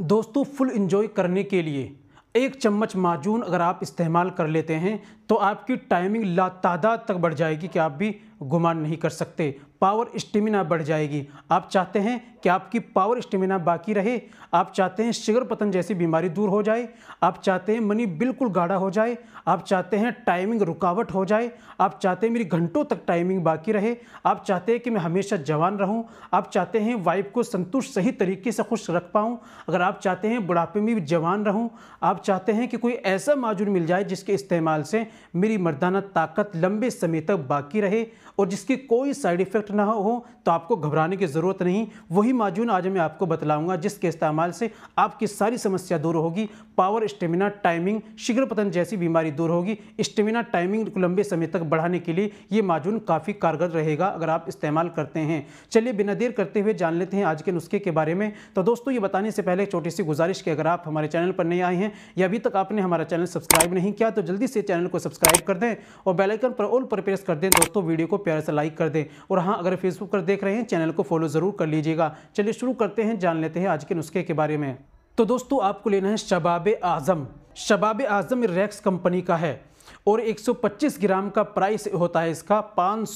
दोस्तों full enjoy करने के लिए एक चम्मच माजून अगर आप इस्तेमाल कर लेते हैं तो आपकी टाइमिंग ला तादाद तक बढ़ जाएगी कि आप भी गुमान नहीं कर सकते पावर स्टेमिना बढ़ जाएगी आप चाहते हैं कि आपकी पावर स्टेमिना बाकी रहे आप चाहते हैं शिगर पतन जैसी बीमारी दूर हो जाए आप चाहते हैं मनी बिल्कुल गाढ़ा हो जाए आप चाहते हैं टाइमिंग रुकावट हो जाए आप चाहते हैं मेरी घंटों तक टाइमिंग बाकी रहे आप चाहते हैं कि मैं हमेशा जवान रहूं आप चाहते हैं वाइफ को संतुष्ट सही तरीके से खुश रख पाऊँ अगर आप चाहते हैं बुढ़ापे में भी जवान रहूँ आप चाहते हैं कि कोई ऐसा माजून मिल जाए जिसके इस्तेमाल से मेरी मर्दाना ताकत लंबे समय तक बाकी रहे और जिसकी कोई साइड इफ़ेक्ट इफेक्ट ना हो तो आपको घबराने की ज़रूरत नहीं वही माजून आज मैं आपको बतलाऊंगा जिसके इस्तेमाल से आपकी सारी समस्या दूर होगी पावर स्टेमिना टाइमिंग शीघ्र पतन जैसी बीमारी दूर होगी स्टेमिना टाइमिंग को लंबे समय तक बढ़ाने के लिए ये माजून काफ़ी कारगर रहेगा अगर आप इस्तेमाल करते हैं चलिए बिना देर करते हुए जान लेते हैं आज के नुस्खे के बारे में तो दोस्तों ये बताने से पहले छोटी सी गुजारिश कि अगर आप हमारे चैनल पर नहीं आए हैं या अभी तक आपने हमारा चैनल सब्सक्राइब नहीं किया तो जल्दी से चैनल को सब्सक्राइब कर दें और बेलाइकन पर ऑल पर प्रेस कर दें दोस्तों वीडियो को प्यार से लाइक कर दें और हाँ अगर फेसबुक पर देख रहे हैं चैनल को फॉलो ज़रूर कर लीजिएगा चलिए शुरू करते हैं जान लेते हैं आज के नुस्खे के बारे में तो दोस्तों आपको लेना है शबाब आज़म शबाब आज़म रैक्स कंपनी का है और 125 ग्राम का प्राइस होता है इसका पाँच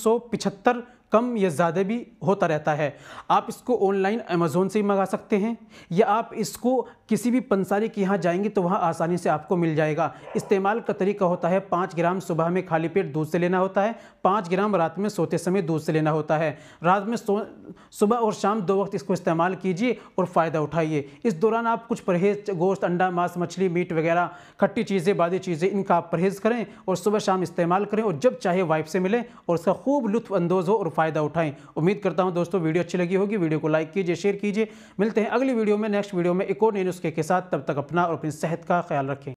कम या ज़्यादा भी होता रहता है आप इसको ऑनलाइन अमेज़ोन से ही मंगा सकते हैं या आप इसको किसी भी पंसारी के यहाँ जाएंगे तो वहाँ आसानी से आपको मिल जाएगा इस्तेमाल का तरीका होता है पाँच ग्राम सुबह में खाली पेट दूध से लेना होता है पाँच ग्राम रात में सोते समय दूध से लेना होता है रात में सो सुबह और शाम दो वक्त इसको इस्तेमाल कीजिए और फ़ायदा उठाइए इस दौरान आप कुछ परहेज गोश्त अंडा मांस मछली मीट वगैरह खट्टी चीज़ें बादी चीज़ें इनका आप परहेज़ करें और सुबह शाम इस्तेमाल करें और जब चाहे वाइफ से मिलें और उसका खूब अंदोज़ हो और फ़ायदा उठाएं उम्मीद करता हूं दोस्तों वीडियो अच्छी लगी होगी वीडियो को लाइक कीजिए शेयर कीजिए मिलते हैं अगली वीडियो में नेक्स्ट वीडियो में एक और नई नुस्खे के साथ तब तक अपना और अपनी सेहत का ख्याल रखें